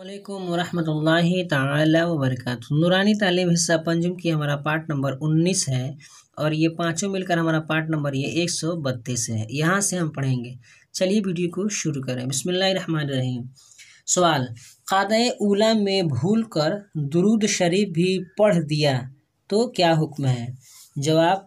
अल्लाम वरहमतुल्लाहि ताला वबरकत नूरानी तालीम हिस्सा पंजुम की हमारा पार्ट नंबर 19 है और ये पांचों मिलकर हमारा पार्ट नंबर ये एक सौ बत्तीस है यहाँ से हम पढ़ेंगे चलिए वीडियो को शुरू करें बिसमीम सवाल क़ाद उला में भूल कर दरुद शरीफ भी पढ़ दिया तो क्या हुक्म है जवाब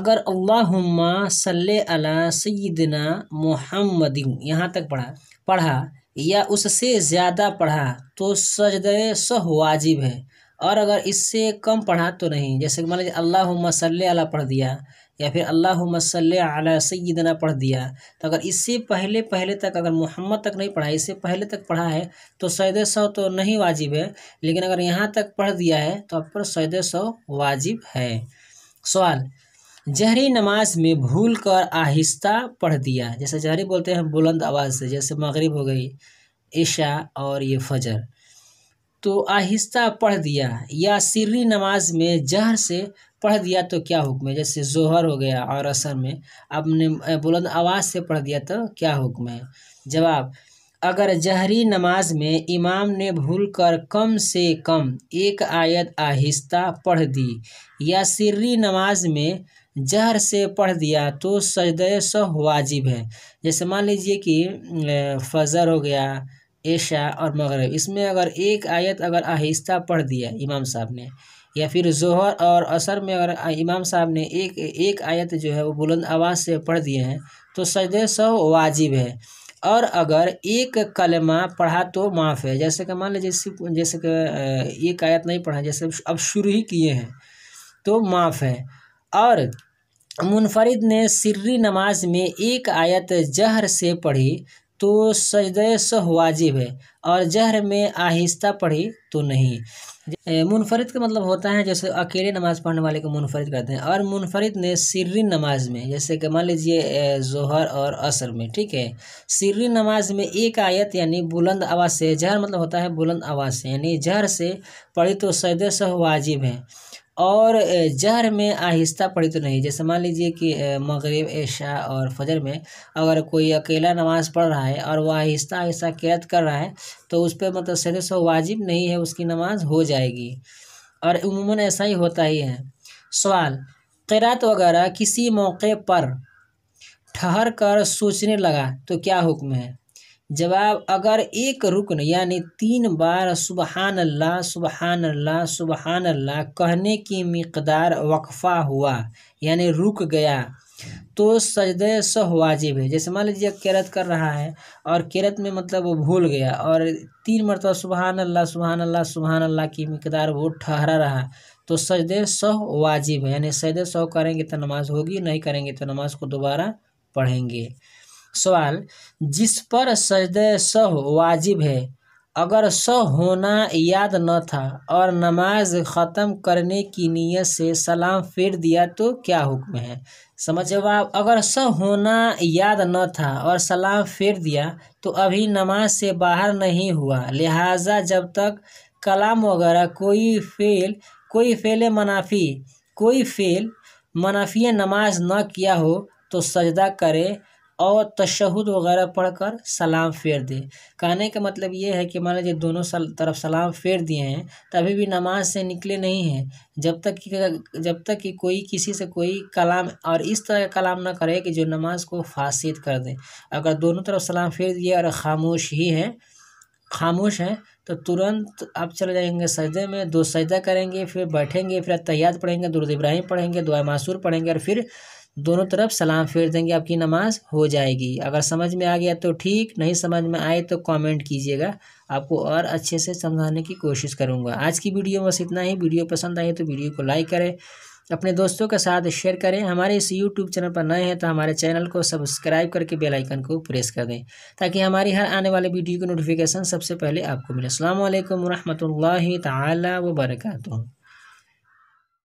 अगर अल्लाहुम्मा सल्ले अला सैदना मोहम्मद यहाँ तक पढ़ा पढ़ा या उससे ज़्यादा पढ़ा तो सजद सह वाजिब है और अगर इससे कम पढ़ा तो नहीं जैसे मान लीजिए अल्लाह मसल अला पढ़ दिया या फिर अल्लाह मसल अला सैदना पढ़ दिया तो अगर इससे पहले पहले तक अगर मोहम्मद तक नहीं पढ़ा इससे पहले तक पढ़ा है तो सैद सौ तो नहीं वाजिब है लेकिन अगर यहाँ तक पढ़ दिया है तो आप पर सैद सौ वाजिब है सवाल जहरी नमाज में भूल कर आहिस्ता पढ़ दिया जैसे जहरी बोलते हैं बुलंद आवाज़ से जैसे मगरिब हो गई ईशा और ये फजर तो आहिस्ता पढ़ दिया या सिरी नमाज में जहर से पढ़ दिया तो क्या हुक्म है जैसे जोहर हो गया और असर में आपने बुलंद आवाज़ से पढ़ दिया तो क्या हुक्म है जवाब अगर जहरी नमाज में इमाम ने भूल कर कम से कम एक आयत आहिस्ता पढ़ दी या सिरी नमाज में जहर से पढ़ दिया तो सजद सह वाजिब है जैसे मान लीजिए कि फजर हो गया ऐशा और मगरब इसमें अगर एक आयत अगर आहिस्ता पढ़ दिया इमाम साहब ने या फिर जोहर और असर में अगर इमाम साहब ने एक एक आयत जो है वो बुलंद आवाज़ से पढ़ दिए हैं तो सजद सह वाजिब है और अगर एक कलमा पढ़ा तो माफ़ है जैसे कि मान लीजिए सिर्फ जैसे कि एक आयत नहीं पढ़ा जैसे अब शुरू ही किए हैं तो माफ़ है और मुनफरिद ने सिर्री नमाज में एक आयत जहर से पढ़ी तो सजद वाजिब है और जहर में आहिस्ता पढ़ी तो नहीं मुनफरद का मतलब होता है जैसे अकेले नमाज़ पढ़ने वाले को मुनफरद कहते हैं और मुनफरद ने सिर्री नमाज में जैसे कि मान लीजिए जोहर और असर में ठीक है सिर्री नमाज में एक आयत यानी बुलंद आवाज़ से जहर मतलब होता है बुलंद आवाज़ से यानी जहर से पढ़ी तो सैद सह वाजिब है और जहर में आहिस्ता पढ़ी तो नहीं जैसे मान लीजिए कि मगरब ऐशा और फजर में अगर कोई अकेला नमाज़ पढ़ रहा है और वह आहिस्ता आहिस्ता कैद कर रहा है तो उस पर मतलब सदस्य से वाजिब नहीं है उसकी नमाज हो जाएगी और उमूमन ऐसा ही होता ही है सवाल क़रात वगैरह किसी मौके पर ठहर कर सोचने लगा तो क्या हुक्म है जवाब अगर एक रुकन यानी तीन बार सुबहान अल्लाह सुबहान अल्लाह सुबहान अल्लाह कहने की मकदार वक्फ़ा हुआ यानी रुक गया तो सजदे सह वाजिब है जैसे मान लीजिए कैरत कर रहा है और कैरत में मतलब वो भूल गया और तीन मरतबा सुबहान अल्लाह सुबहान अल्लाह सुबहान अल्लाह की मकदार वो ठहरा रहा तो सजदे सह वाजिब है यानी सजदे सह करेंगे तो नमाज होगी नहीं करेंगे तो नमाज को दोबारा पढ़ेंगे सवाल जिस पर सजद सह वाजिब है अगर स होना याद न था और नमाज ख़त्म करने की नीयत से सलाम फेर दिया तो क्या हुक्म है समझ जवाब अगर स होना याद न था और सलाम फेर दिया तो अभी नमाज से बाहर नहीं हुआ लिहाजा जब तक कलाम वगैरह कोई फेल कोई फेल मनाफी कोई फेल मनाफी नमाज न किया हो तो सजदा करे और तशहद वगैरह पढ़कर सलाम फेर दे कहने का मतलब ये है कि मान लीजिए दोनों सल, तरफ सलाम फेर दिए हैं तभी भी नमाज से निकले नहीं हैं जब तक कि जब तक कि कोई किसी से कोई कलाम और इस तरह का कलाम ना करे कि जो नमाज को फासद कर दे अगर दोनों तरफ सलाम फेर दिए और खामोश ही हैं खामोश हैं तो तुरंत आप चले जाएंगे सजदे में दो सजदा करेंगे फिर बैठेंगे फिर तैयार पढ़ेंगे दुर्द इब्राहिम पढ़ेंगे दुआ मासूर पढ़ेंगे और फिर दोनों तरफ सलाम फेर देंगे आपकी नमाज हो जाएगी अगर समझ में आ गया तो ठीक नहीं समझ में आए तो कमेंट कीजिएगा आपको और अच्छे से समझाने की कोशिश करूँगा आज की वीडियो बस इतना ही वीडियो पसंद आए तो वीडियो को लाइक करें अपने दोस्तों के साथ शेयर करें हमारे इस यूट्यूब चैनल पर नए हैं तो हमारे चैनल को सब्सक्राइब करके बेल आइकन को प्रेस कर दें ताकि हमारी हर आने वाले वीडियो की नोटिफिकेशन सबसे पहले आपको मिले अल्लाम वरहमल वर्का